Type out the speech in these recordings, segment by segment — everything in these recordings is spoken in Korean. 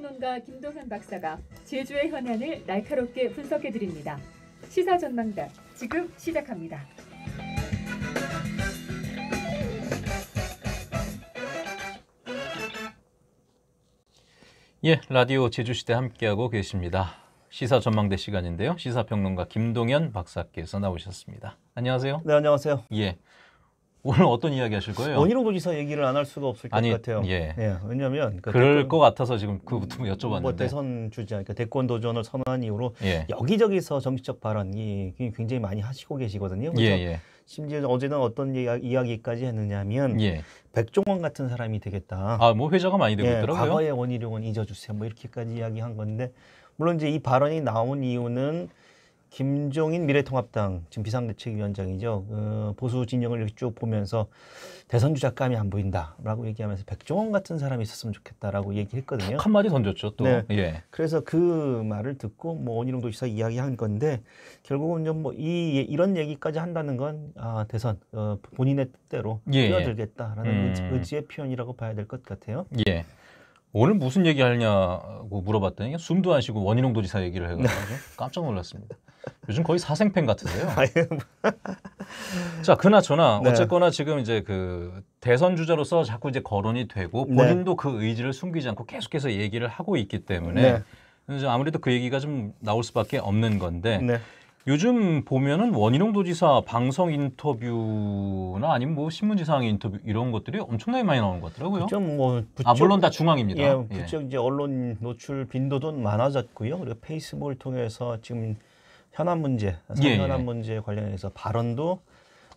시사평론가 김동현 박사가 제주의 현안을 날카롭게 분석해드립니다. 시사전망단 지금 시작합니다. 예, 라디오 제주시대 함께하고 계십니다. 시사 전망대 시간인데요. 시사평론가 김동현 박사께서 나오셨습니다. 안녕하세요. 네, 안녕하세요. 예, 오늘 어떤 이야기 하실 거예요? 원희룡 어, 도지사 얘기를 안 할 수가 없을 아니, 같아요. 예. 예왜냐면그 그럴 대권, 것 같아서 지금 그부터 뭐 여쭤봤는데 뭐 대선 주자, 그러니까 대권 도전을 선언한 이후로 예. 여기저기서 정치적 발언이 굉장히 많이 하시고 계시거든요. 그래서 예, 예. 심지어 어제는 어떤 이야기, 까지 했느냐면 예. 백종원 같은 사람이 되겠다. 아, 뭐 회자가 많이 되고 예, 있더라고요. 과거의 원희룡은 잊어주세요. 뭐 이렇게까지 이야기한 건데 물론 이제 이 발언이 나온 이유는 김종인 미래통합당 지금 비상대책위원장이죠. 어, 보수 진영을 이렇게 쭉 보면서 대선 주자감이안 보인다라고 얘기하면서 백종원 같은 사람이 있었으면 좋겠다라고 얘기했거든요. 한 마디 던졌죠 또. 네. 예. 그래서 그 말을 듣고 뭐 원희룡 도지사 이야기한 건데 결국은 좀뭐이 이런 얘기까지 한다는 건 아, 대선 어, 본인의 뜻대로 예. 예. 뛰어들겠다라는 음. 의지, 의지의 표현이라고 봐야 될 것 같아요. 예. 오늘 무슨 얘기하냐고 물어봤더니 숨도 안 쉬고 원희룡 도지사 얘기를 해가지고 네. 깜짝 놀랐습니다. 요즘 거의 사생팬 같으세요. 뭐. 자, 그나저나 네. 어쨌거나 지금 이제 그 대선 주자로서 자꾸 이제 거론이 되고 네. 본인도 네. 그 의지를 숨기지 않고 계속해서 얘기를 하고 있기 때문에 네. 아무래도 그 얘기가 좀 나올 수밖에 없는 건데 네. 요즘 보면은 원희룡 도지사 방송 인터뷰나 아니면 뭐 신문지상 인터뷰 이런 것들이 엄청나게 많이 나오는 것 같더라고요. 그뭐 부쩍, 아 물론 다 중앙입니다. 예, 부쩍 예. 이제 언론 노출 빈도도 많아졌고요. 그리고 페이스북을 통해서 지금 현안 문제, 현안 예, 예. 문제 관련해서 발언도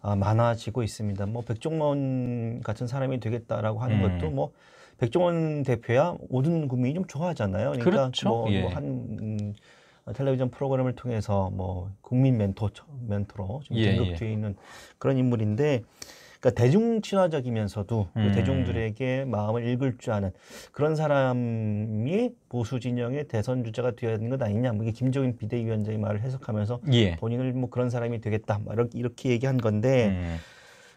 아, 많아지고 있습니다. 뭐 백종원 같은 사람이 되겠다라고 하는 음. 것도 뭐 백종원 대표야 모든 국민이 좀 좋아하잖아요. 그러니까 그렇죠? 뭐한 뭐 예. 뭐 음, 텔레비전 프로그램을 통해서 뭐 국민 멘토 멘토로 좀 등극돼 예, 예. 있는 그런 인물인데 그러니까 대중 친화적이면서도 그 음. 대중들에게 마음을 읽을 줄 아는 그런 사람이 보수 진영의 대선 주자가 되어야 되는 것 아니냐. 뭐 이게 김종인 비대위원장이 말을 해석하면서 예. 본인을 뭐 그런 사람이 되겠다. 이렇게 이렇게 얘기한 건데 음.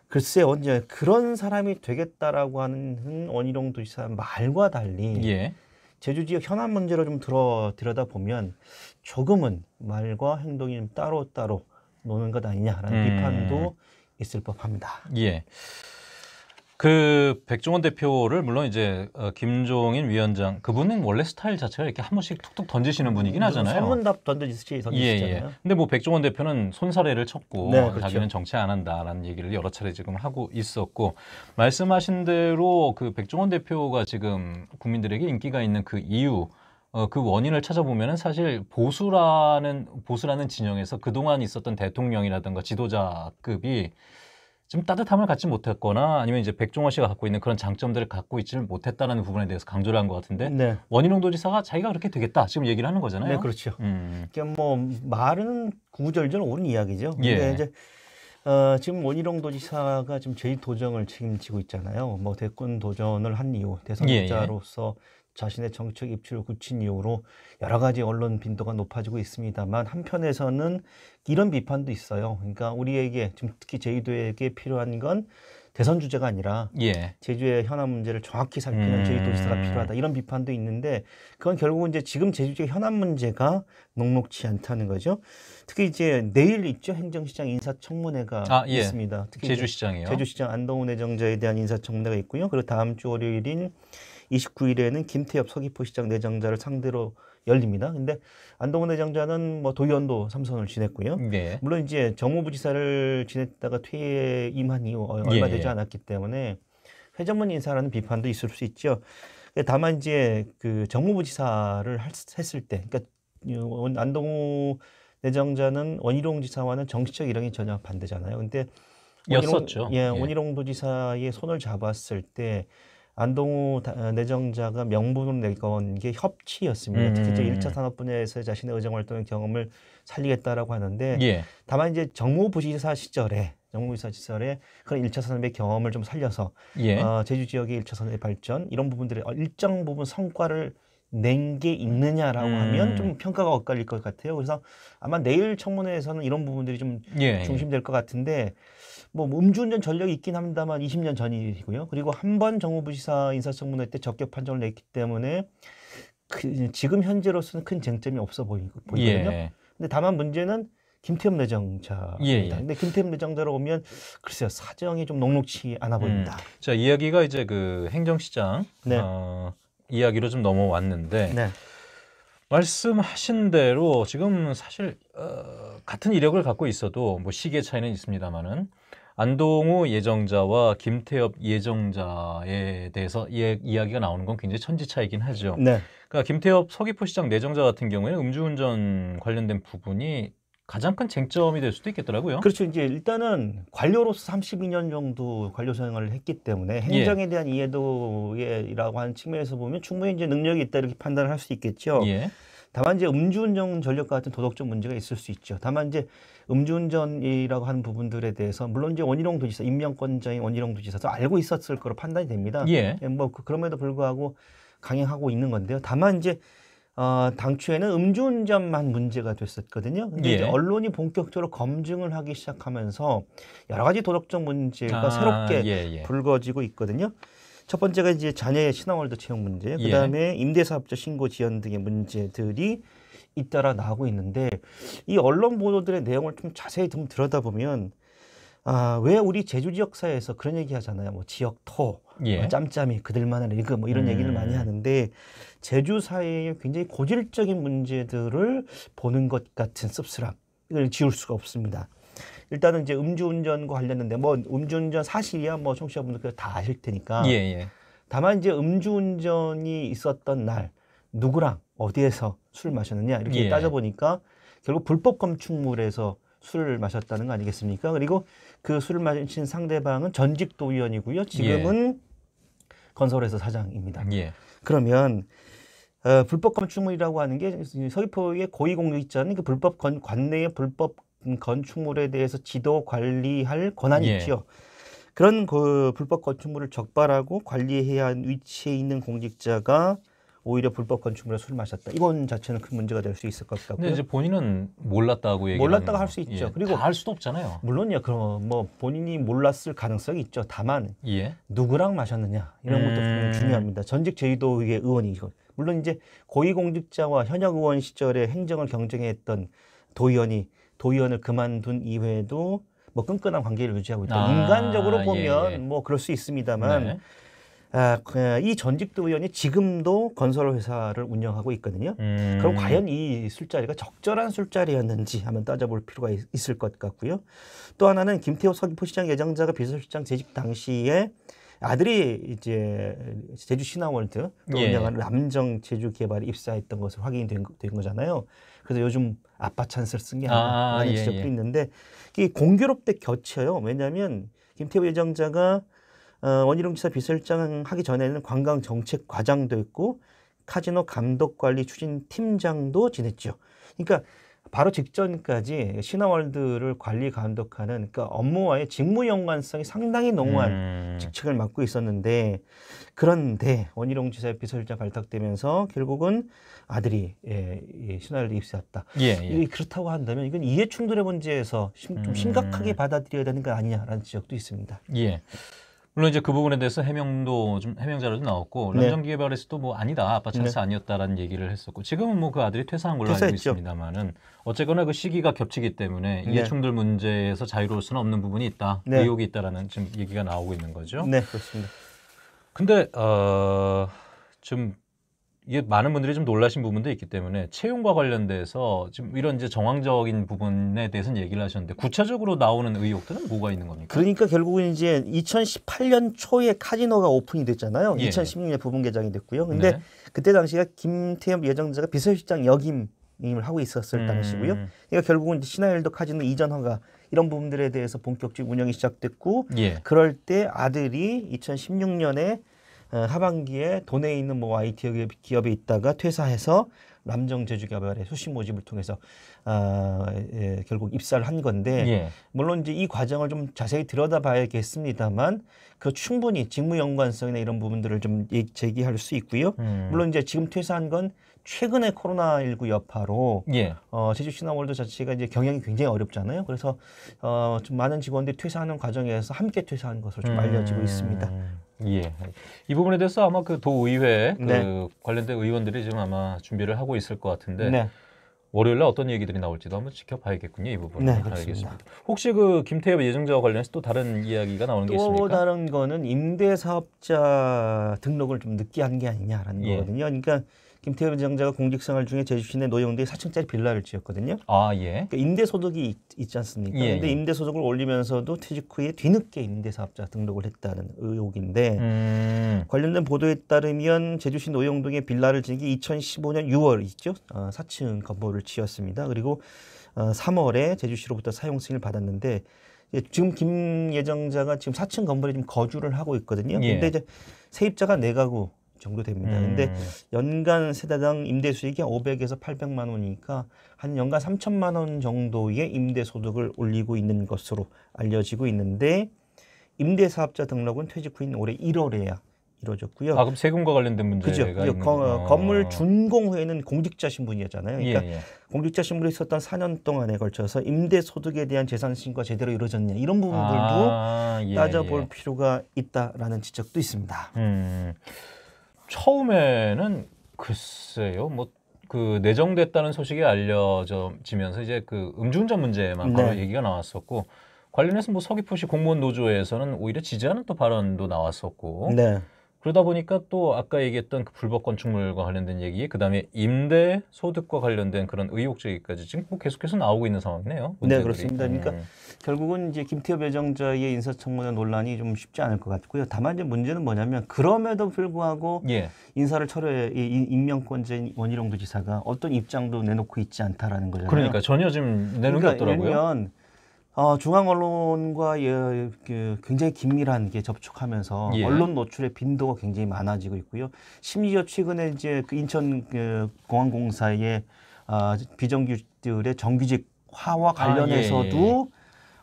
글쎄 언제 그런 사람이 되겠다라고 하는 원희룡 도지사 말과 달리 예. 제주 지역 현안 문제로 좀 들어 들여다 보면 조금은 말과 행동이 따로 따로 노는 것 아니냐라는 음. 비판도 있을 법합니다. 예. 그 백종원 대표를 물론 이제 어, 김종인 위원장 그분은 원래 스타일 자체가 이렇게 한 번씩 툭툭 던지시는 분이긴 음, 하잖아요. 선문답 던지듯이 던지시잖아요. 예, 예. 근데 뭐 백종원 대표는 손사래를 쳤고 네, 그렇죠. 자기는 정치 안 한다라는 얘기를 여러 차례 지금 하고 있었고 말씀하신 대로 그 백종원 대표가 지금 국민들에게 인기가 있는 그 이유 어, 그 원인을 찾아보면 사실 보수라는 보수라는 진영에서 그동안 있었던 대통령이라든가 지도자급이 좀 따뜻함을 갖지 못했거나 아니면 이제 백종원 씨가 갖고 있는 그런 장점들을 갖고 있지 못했다는 부분에 대해서 강조를 한 것 같은데 네. 원희룡 도지사가 자기가 그렇게 되겠다 지금 얘기를 하는 거잖아요. 네, 그렇죠. 음. 그러니까 뭐 말은 구구절절 옳은 이야기죠. 근데 예. 이제 어, 지금 원희룡 도지사가 지금 제2 도정을 책임지고 있잖아요. 뭐 대권 도전을 한 이후 대선 주자로서 예, 예. 자신의 정책 입지를 굳힌 이후로 여러 가지 언론 빈도가 높아지고 있습니다만 한편에서는 이런 비판도 있어요. 그러니까 우리에게 지금 특히 제주도에게 필요한 건 대선 주제가 아니라 예. 제주의 현안 문제를 정확히 살피는 음. 제주도지사가 필요하다 이런 비판도 있는데 그건 결국은 이제 지금 제주의 현안 문제가 녹록치 않다는 거죠. 특히 이제 내일 있죠 행정시장 인사청문회가 아, 예. 있습니다. 특히 제주시장이요. 제주시장 안동훈 회정자에 대한 인사청문회가 있고요. 그리고 다음 주 월요일인 29일에는 김태엽 서귀포시장 내정자를 상대로 열립니다. 근데 안동훈 내장자는 뭐 도의원도 삼선을 지냈고요. 네. 물론 이제 정무부지사를 지냈다가 퇴임한 이후 어, 얼마 예, 예. 되지 않았기 때문에 회전문 인사라는 비판도 있을 수 있죠. 다만 이제 그 정무부지사를 했을 때, 그러니까 안동우 내정자는 원희룡 지사와는 정치적 이랑이 전혀 반대잖아요. 근데 원희룡, 였었죠. 예, 예, 원희룡 도지사의 손을 잡았을 때 안동우 어, 내정자가 명분으로 내건게 협치였습니다. 음. 특히 1차 산업분야에서 자신의 의정활동 의 경험을 살리겠다라고 하는데 예. 다만 이제 정무부지사 시절에 정무부지사 시절에 그런 1차 산업의 경험을 좀 살려서 예. 어, 제주 지역의 1차 산업의 발전 이런 부분들의 어, 일정 부분 성과를 낸 게 있느냐라고 음. 하면 좀 평가가 엇갈릴 것 같아요. 그래서 아마 내일 청문회에서는 이런 부분들이 좀 예, 중심될 것 같은데 뭐 음주운전 전력이 있긴 합니다만 20년 전이고요. 그리고 한 번 정무부 시사 인사청문회 때 적격 판정을 냈기 때문에 그 지금 현재로서는 큰 쟁점이 없어 보이, 거든요 예. 근데 다만 문제는 김태흠 내정자입니다. 예, 예. 근데 김태흠 내정자로 오면 글쎄요 사정이 좀 녹록치 않아 보입니다. 음. 자 이야기가 이제 그 행정시장 네. 어, 이야기로 좀 넘어왔는데 네. 말씀하신 대로 지금 사실 어, 같은 이력을 갖고 있어도 뭐시계 차이는 있습니다만은 안동우 예정자와 김태엽 예정자에 대해서 예, 이야기가 나오는 건 굉장히 천지차이긴 하죠. 네. 그러니까 김태엽 서귀포시장 내정자 같은 경우에는 음주운전 관련된 부분이 가장 큰 쟁점이 될 수도 있겠더라고요. 그렇죠. 이제 일단은 관료로서 32년 정도 관료 생활을 했기 때문에 예. 행정에 예. 대한 이해도라고 에 하는 측면에서 보면 충분히 이제 능력이 있다 이렇게 판단을 할 수 있겠죠. 예. 다만 이제 음주운전 전력과 같은 도덕적 문제가 있을 수 있죠. 다만 이제 음주운전이라고 하는 부분들에 대해서 물론 이제 원희룡 도지사 임명권자인 원희룡 도지사도 알고 있었을 거로 판단이 됩니다. 예. 예 뭐 그, 그럼에도 불구하고 강행하고 있는 건데요. 다만 이제 어, 당초에는 음주운전만 문제가 됐었거든요. 근데 예. 이제 언론이 본격적으로 검증을 하기 시작하면서 여러 가지 도덕적 문제가 아, 새롭게 예, 예. 불거지고 있거든요. 첫 번째가 이제 자녀의 신앙월드 채용 문제, 그 다음에 예. 임대사업자 신고 지연 등의 문제들이 잇따라 나오고 있는데 이 언론 보도들의 내용을 좀 자세히 좀 들여다보면 아, 왜 우리 제주 지역 사회에서 그런 얘기 하잖아요. 뭐 지역 토, 예. 뭐 짬짬이 그들만의 리그 뭐 이런 음. 얘기를 많이 음. 하는데 제주 사회의 굉장히 고질적인 문제들을 보는 것 같은 씁쓸함 을 지울 수가 없습니다. 일단은 이제 음주운전과 관련된데 뭐 음주운전 사실이야 뭐 청취자분들께서 다 아실 테니까. 예, 예. 다만 이제 음주운전이 있었던 날 누구랑 어디에서 술을 마셨느냐 이렇게 예. 따져보니까 결국 불법 검축물에서 술을 마셨다는 거 아니겠습니까? 그리고 그 술을 마신 상대방은 전직 도의원이고요. 지금은 예. 건설회사 사장입니다. 예. 그러면 어, 불법 건축물이라고 하는 게 서귀포의 고위공직자는 그 불법 관내의 불법 음, 건축물에 대해서 지도 관리할 권한이 예. 있죠 그런 그 불법 건축물을 적발하고 관리해야 한 위치에 있는 공직자가 오히려 불법 건축물에 술을 마셨다. 이건 자체는 큰 문제가 될 수 있을 것 같고요. 근데 이제 본인은 몰랐다고 얘기 몰랐다고 할 수 있죠. 예, 그리고 알 수도 없잖아요. 물론요. 그럼 뭐 본인이 몰랐을 가능성이 있죠. 다만 예. 누구랑 마셨느냐 이런 것도 음... 중요합니다. 전직 제주도의 의원이고 물론 이제 고위공직자와 현역 의원 시절에 행정을 경쟁했던 도의원이 도의원을 그만둔 이외에도 뭐 끈끈한 관계를 유지하고 있다. 아, 인간적으로 보면 예, 예. 뭐 그럴 수 있습니다만 네. 아, 그, 이 전직 도의원이 지금도 건설 회사를 운영하고 있거든요. 음. 그럼 과연 이 술자리가 적절한 술자리였는지 한번 따져볼 필요가 있, 있을 것 같고요. 또 하나는 김태호 서귀포시장 예정자가 비서실장 재직 당시에 아들이 이제 제주 신화월드 예. 운영하는 남정 제주 개발에 입사했던 것을 확인된 된 거잖아요. 그래서 요즘 아빠 찬스를 쓴게 아니라 아, 예, 지적도 예. 있는데 이게 공교롭게 겹쳐요. 왜냐하면 김태우 예정자가 어, 원희룡 지사 비서실장 하기 전에는 관광정책과장도 했고 카지노 감독관리 추진팀장도 지냈죠. 그러니까 바로 직전까지 신화월드를 관리 감독하는 그러니까 업무와의 직무 연관성이 상당히 농후한 음. 직책을 맡고 있었는데 그런데 원희룡 지사의 비서실장 발탁되면서 결국은 아들이 예, 예, 신화월드 입사했다. 예, 예. 그렇다고 한다면 이건 이해 충돌의 문제에서 심, 좀 음. 심각하게 받아들여야 되는 거 아니냐라는 지적도 있습니다. 예. 물론 이제 그 부분에 대해서 해명도 좀 해명자료도 나왔고 네. 정기계발에서도뭐 아니다 아빠 찬스 네. 아니었다라는 얘기를 했었고 지금은 뭐 그 아들이 퇴사한 걸로 알고 퇴사했죠. 있습니다만은 어쨌거나 그 시기가 겹치기 때문에 네. 이해충돌 문제에서 자유로울 수는 없는 부분이 있다 그 네. 의혹이 있다라는 지금 얘기가 나오고 있는 거죠. 네 그렇습니다. 근데 어, 좀 이게 많은 분들이 좀 놀라신 부분도 있기 때문에 채용과 관련돼서 지금 이런 이제 정황적인 부분에 대해서는 얘기를 하셨는데 구체적으로 나오는 의혹들은 뭐가 있는 겁니까? 그러니까 결국은 이제 2018년 초에 카지노가 오픈이 됐잖아요. 예. 2016년에 부분 개장이 됐고요. 근데 네. 그때 당시가 김태엽 예정자가 비서실장 역임 을 하고 있었을 음. 당시고요. 그러니까 결국은 시나일도 카지노 이전 허가 이런 부분들에 대해서 본격적인 운영이 시작됐고 예. 그럴 때 아들이 2016년에 어, 하반기에 도내에 있는 뭐 IT 기업에 있다가 퇴사해서 남정 제주개발의 수신 모집을 통해서 아, 예, 결국 입사를 한 건데 예. 물론 이제 이 과정을 좀 자세히 들여다봐야겠습니다만 그 충분히 직무 연관성이나 이런 부분들을 좀 제기할 수 있고요. 음. 물론 이제 지금 퇴사한 건 최근에 코로나19 여파로 예. 어, 제주 시나월드 자체가 이제 경영이 굉장히 어렵잖아요. 그래서 어, 좀 많은 직원들이 퇴사하는 과정에서 함께 퇴사한 것으로 좀 음. 알려지고 음. 있습니다. 예. 이 부분에 대해서 아마 그 도의회 그 네. 관련된 의원들이 지금 아마 준비를 하고 있을 것 같은데 네. 월요일 날 어떤 얘기들이 나올지도 한번 지켜봐야겠군요 이 부분. 네, 그렇습니다. 알겠습니다. 혹시 그 김태엽 예정자와 관련해서 또 다른 이야기가 나오는 게 있습니까? 또 다른 거는 임대사업자 등록을 좀 늦게 한 게 아니냐라는 예. 거거든요. 그러니까. 김태현 지정자가 공직생활 중에 제주 시내 노영동에 4층짜리 빌라를 지었거든요. 아 예. 그러니까 임대 소득이 있, 지 않습니까? 그런데 예, 예. 임대 소득을 올리면서도 퇴직 후에 뒤늦게 임대 사업자 등록을 했다는 의혹인데 음. 관련된 보도에 따르면 제주시 노영동에 빌라를 지은 게 2015년 6월있죠 어, 4층 건물을 지었습니다. 그리고 어, 승인에 제주시로부터 사용 승인을 받았는데 예, 지금 김예정자가 지금 4층 건물에 지금 거주를 하고 있거든요. 그런데 예. 이제 세입자가 내 가구, 정도 됩니다. 음. 근데 연간 세대당 임대 수익이 500에서 800만 원이니까 한 연간 3천만 원 정도의 임대 소득을 올리고 있는 것으로 알려지고 있는데 임대 사업자 등록은 퇴직 후인 올해 1월에야 이루어졌고요. 아 그럼 세금과 관련된 문제가 그죠. 거, 건물 어. 준공 후에는 공직자 신분이었잖아요. 그러니까 예, 예. 공직자 신분이 있었던 4년 동안에 걸쳐서 임대 소득에 대한 재산 신고가 제대로 이루어졌냐 이런 부분들도 아, 예, 따져볼 예. 필요가 있다라는 지적도 있습니다. 음. 처음에는 글쎄요, 뭐. 그 내정됐다는 소식이 알려지면서 이제 그 음주운전 문제만 바로 네. 얘기가 나왔었고 관련해서 뭐 서귀포시 공무원 노조에서는 오히려 지지하는 또 발언도 나왔었고 네. 그러다 보니까 또 아까 얘기했던 그 불법 건축물과 관련된 얘기, 그 다음에 임대 소득과 관련된 그런 의혹 제기까지 지금 뭐 계속해서 나오고 있는 상황이네요. 네, 그렇습니다. 그러니까 음. 결국은 이제 김태호배정자의 인사청문회 논란이 좀 쉽지 않을 것 같고요. 다만 이제 문제는 뭐냐면 그럼에도 불구하고 예. 인사를 철회 임명권자인 원희룡도 지사가 어떤 입장도 내놓고 있지 않다라는 거잖아요. 그러니까 전혀 지금 내놓은 그러니까 게 없더라고요. 어, 중앙 언론과 예, 그 굉장히 긴밀한 게 접촉하면서 예. 언론 노출의 빈도가 굉장히 많아지고 있고요. 심지어 최근에 이제 그 인천 그 공항공사의 아, 비정규들의 직 정규직 화와 관련해서도 아, 예, 예. 예.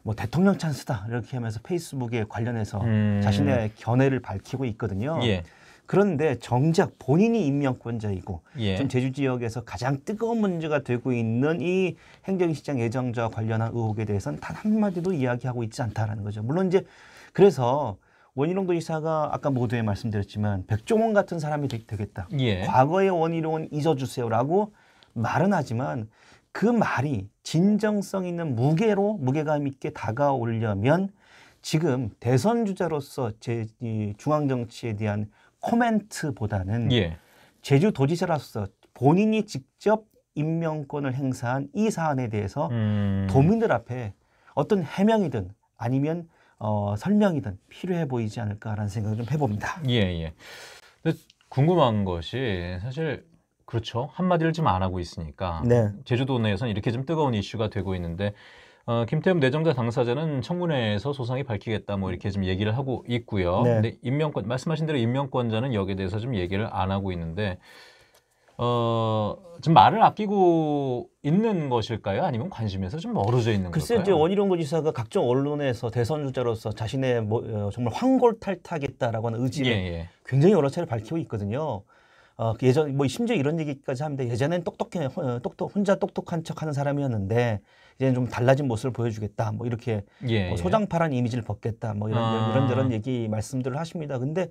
뭐 대통령 찬스다 이렇게 하면서 페이스북에 관련해서 음. 자신의 견해를 밝히고 있거든요. 예. 그런데 정작 본인이 임명권자이고 예. 좀 제주 지역에서 가장 뜨거운 문제가 되고 있는 이 행정시장 예정자와 관련한 의혹에 대해서는 단 한마디도 이야기하고 있지 않다라는 거죠. 물론 이제 그래서 원희룡 도지사가 아까 모두에 말씀드렸지만 백종원 같은 사람이 되, 겠다 예. 과거의 원희룡은 잊어주세요라고 말은 하지만 그 말이 진정성 있는 무게로 무게감 있게 다가오려면 지금 대선 주자로서 제이 중앙 정치에 대한 코멘트보다는 예. 제주 도지사로서 본인이 직접 임명권을 행사한 이 사안에 대해서 음. 도민들 앞에 어떤 해명이든 아니면 어, 설명이든 필요해 보이지 않을까라는 생각을 좀 해봅니다. 예, 예. 궁금한 것이 사실 그렇죠. 한마디를 좀 안 하고 있으니까 네. 제주도 내에서는 이렇게 좀 뜨거운 이슈가 되고 있는데 어, 김태흠 내정자 당사자는 청문회에서 소상히 밝히겠다 뭐 이렇게 좀 얘기를 하고 있고요. 네. 근데 임명권 말씀하신 대로 임명권자는 여기에 대해서 좀 얘기를 안 하고 있는데 어, 좀 말을 아끼고 있는 것일까요? 아니면 관심에서 좀 멀어져 있는 글쎄 걸까요? 글쎄 이제 원희룡 지사가 각종 언론에서 대선 주자로서 자신의 뭐, 어, 정말 황골 탈타겠다라고 하는 의지를 예, 예. 굉장히 여러 차례 밝히고 있거든요. 어, 그 예전 뭐 심지어 이런 얘기까지 하는데 예전엔 똑똑해 어, 똑똑 혼자 똑똑한 척하는 사람이었는데 이제는 좀 달라진 모습을 보여주겠다. 뭐 이렇게 예, 뭐 예. 소장파란 예. 이미지를 벗겠다. 뭐 이런 아. 이런 저런 얘기 말씀들을 하십니다. 근데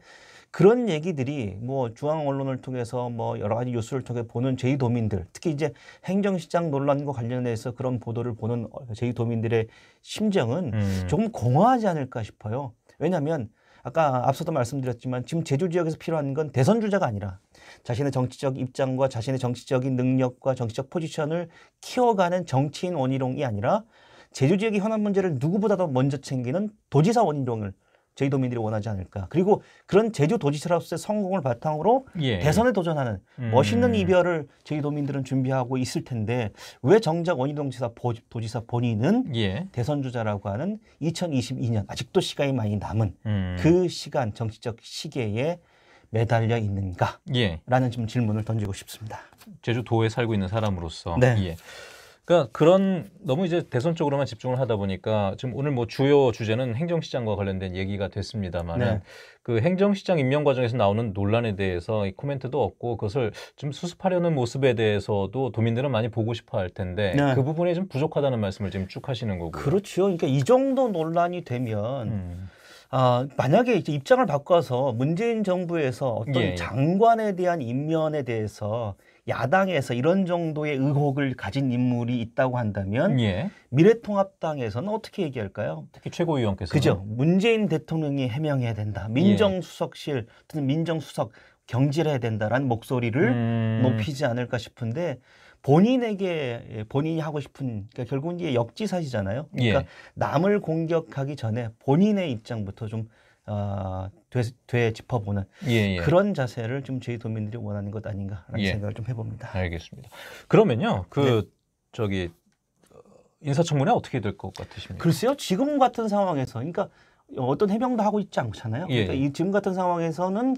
그런 얘기들이 뭐 중앙 언론을 통해서 뭐 여러 가지 뉴스를 통해 보는 제이 도민들 특히 이제 행정시장 논란과 관련해서 그런 보도를 보는 어, 제이 도민들의 심정은 음. 조금 공허하지 않을까 싶어요. 왜냐하면 아까 앞서도 말씀드렸지만 지금 제주 지역에서 필요한 건 대선 주자가 아니라 자신의 정치적 입장과 자신의 정치적인 능력과 정치적 포지션을 키워가는 정치인 원희룡이 아니라 제주 지역의 현안 문제를 누구보다도 먼저 챙기는 도지사 원희룡을 제주도민들이 원하지 않을까. 그리고 그런 제주도지사로서의 성공을 바탕으로 예. 대선에 도전하는 음. 멋있는 이별을 제주도민들은 준비하고 있을 텐데 왜 정작 원희동 지사 보, 도지사 본인은 예. 대선 주자라고 하는 2022년 아직도 시간이 많이 남은 음. 그 시간 정치적 시기에 매달려 있는가? 예. 라는 예. 질문을 던지고 싶습니다. 제주도에 살고 있는 사람으로서. 네. 예. 그러니까 그런 너무 이제 대선 쪽으로만 집중을 하다 보니까 지금 오늘 뭐 주요 주제는 행정시장과 관련된 얘기가 됐습니다만 네. 그 행정시장 임명 과정에서 나오는 논란에 대해서 이 코멘트도 없고 그것을 좀 수습하려는 모습에 대해서도 도민들은 많이 보고 싶어 할 텐데 네. 그 부분이 좀 부족하다는 말씀을 지금 쭉 하시는 거고 그렇죠. 그러니까 이 정도 논란이 되면 음. 아, 만약에 이제 입장을 바꿔서 문재인 정부에서 어떤 예, 예. 장관에 대한 임면에 대해서 야당에서 이런 정도의 의혹을 가진 인물이 있다고 한다면 예. 미래통합당에서는 어떻게 얘기할까요? 특히 최고위원께서 그죠. 문재인 대통령이 해명해야 된다. 민정수석실 또는 민정수석 경질해야 된다라는 목소리를 음... 높이지 않을까 싶은데 본인에게 예, 본인이 하고 싶은 그러니까 결국은 이게 역지사지잖아요. 그러니까 예. 남을 공격하기 전에 본인의 입장부터 좀 어, 되, 되짚어보는 예, 예. 그런 자세를 좀 저희 도민들이 원하는 것 아닌가라는 예. 생각을 좀 해봅니다. 알겠습니다. 그러면요, 그 네. 저기 어, 인사청문회 어떻게 될 것 같으십니까? 글쎄요, 지금 같은 상황에서 그러니까 어떤 해명도 하고 있지 않잖아요. 예. 그러니까 이 지금 같은 상황에서는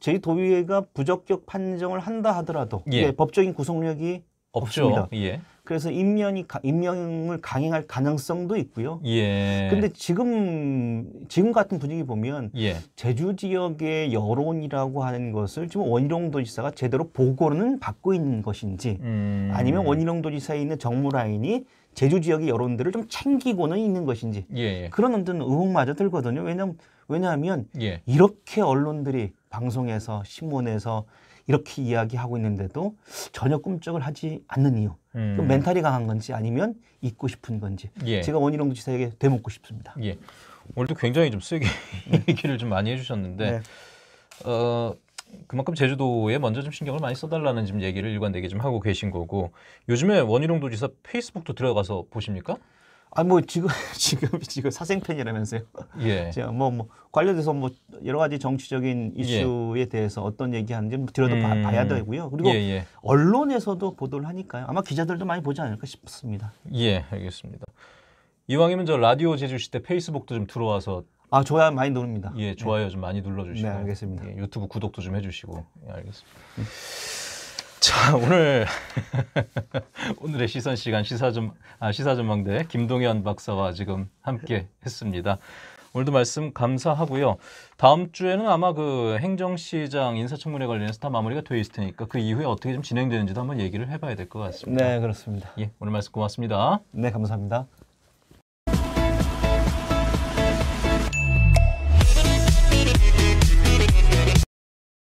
저희 도의회가 부적격 판정을 한다 하더라도 예. 법적인 구속력이 없습니다. 예. 그래서 임명이 임명을 강행할 가능성도 있고요. 예. 근데 지금 지금 같은 분위기 보면 예. 제주 지역의 여론이라고 하는 것을 지금 원희룡 도지사가 제대로 보고는 받고 있는 것인지 음. 아니면 원희룡 도지사에 있는 정무 라인이 제주 지역의 여론들을 좀 챙기고는 있는 것인지 예, 예. 그런 어떤 의혹마저 들거든요. 왜냐면 왜냐하면 예. 이렇게 언론들이 방송에서 신문에서 이렇게 이야기하고 있는데도 전혀 꿈쩍을 하지 않는 이유. 음. 멘탈이 강한 건지 아니면 잊고 싶은 건지 예. 제가 원희룡 지사에게 되묻고 싶습니다. 예. 오늘도 굉장히 좀 세게 얘기를 좀 많이 해주셨는데 네. 어, 그만큼 제주도에 먼저 좀 신경을 많이 써달라는 지금 얘기를 일관되게 좀 하고 계신 거고 요즘에 원희룡 도지사 페이스북도 들어가서 보십니까? 아니 뭐 지금 지금 지금 사생팬이라면서요. 예. 제가 뭐, 뭐 관련돼서 뭐 여러 가지 정치적인 이슈에 예. 대해서 어떤 얘기하는지 뭐 들여다봐야 음. 되고요. 그리고 예예. 예. 언론에서도 보도를 하니까요. 아마 기자들도 많이 보지 않을까 싶습니다. 예, 알겠습니다. 이왕이면 저 라디오 제주시 때 페이스북도 좀 들어와서 아 좋아요 많이 누릅니다. 예, 좋아요 네. 좀 많이 눌러주시고. 네, 알겠습니다. 예, 유튜브 구독도 좀 해주시고. 예, 알겠습니다. 음. 자 오늘 오늘의 시선 시간 시사전 아, 시사전망대 김동현 박사와 지금 함께 했습니다. 오늘도 말씀 감사하고요. 다음 주에는 아마 그 행정시장 인사청문회 관련해서 다 마무리가 되어 있을 테니까 그 이후에 어떻게 좀 진행되는지도 한번 얘기를 해봐야 될 것 같습니다. 네, 그렇습니다. 예, 오늘 말씀 고맙습니다. 네, 감사합니다.